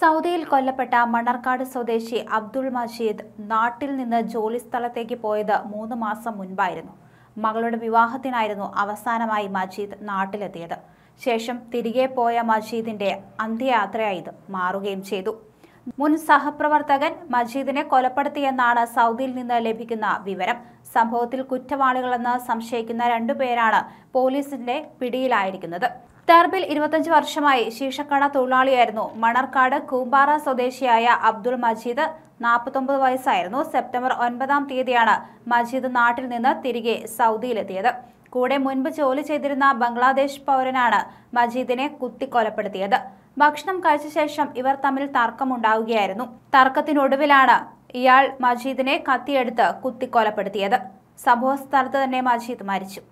സൗദിയിൽ കൊല്ലപ്പെട്ട മണർക്കാട് സ്വദേശി അബ്ദുൾ മജീദ് നാട്ടിൽ നിന്ന് ജോലി സ്ഥലത്തേക്ക് പോയത് മൂന്ന് മാസം മുൻപായിരുന്നു മകളുടെ വിവാഹത്തിനായിരുന്നു അവസാനമായി മജീദ് നാട്ടിലെത്തിയത് ശേഷം തിരികെ പോയ മജീദിന്റെ അന്ത്യയാത്രയായി ഇത് മാറുകയും ചെയ്തു മുൻ സഹപ്രവർത്തകൻ മജീദിനെ കൊലപ്പെടുത്തിയെന്നാണ് സൗദിയിൽ നിന്ന് ലഭിക്കുന്ന വിവരം സംഭവത്തിൽ കുറ്റവാളികളെന്ന് സംശയിക്കുന്ന രണ്ടുപേരാണ് പോലീസിന്റെ പിടിയിലായിരിക്കുന്നത് ടർബിൽ ഇരുപത്തഞ്ച് വർഷമായി ശീഷക്കട തൊഴിലാളിയായിരുന്നു മണർക്കാട് കൂമ്പാറ സ്വദേശിയായ അബ്ദുൾ മജീദ് നാൽപ്പത്തൊമ്പത് വയസ്സായിരുന്നു സെപ്റ്റംബർ ഒൻപതാം തീയതിയാണ് മജീദ് നാട്ടിൽ നിന്ന് തിരികെ സൗദിയിലെത്തിയത് കൂടെ മുൻപ് ജോലി ചെയ്തിരുന്ന ബംഗ്ലാദേശ് പൗരനാണ് മജീദിനെ കുത്തിക്കൊലപ്പെടുത്തിയത് ഭക്ഷണം കഴിച്ച ശേഷം ഇവർ തമ്മിൽ തർക്കമുണ്ടാവുകയായിരുന്നു തർക്കത്തിനൊടുവിലാണ് ഇയാൾ മജീദിനെ കത്തിയെടുത്ത് കുത്തിക്കൊലപ്പെടുത്തിയത് സംഭവ സ്ഥലത്ത് തന്നെ മജീദ് മരിച്ചു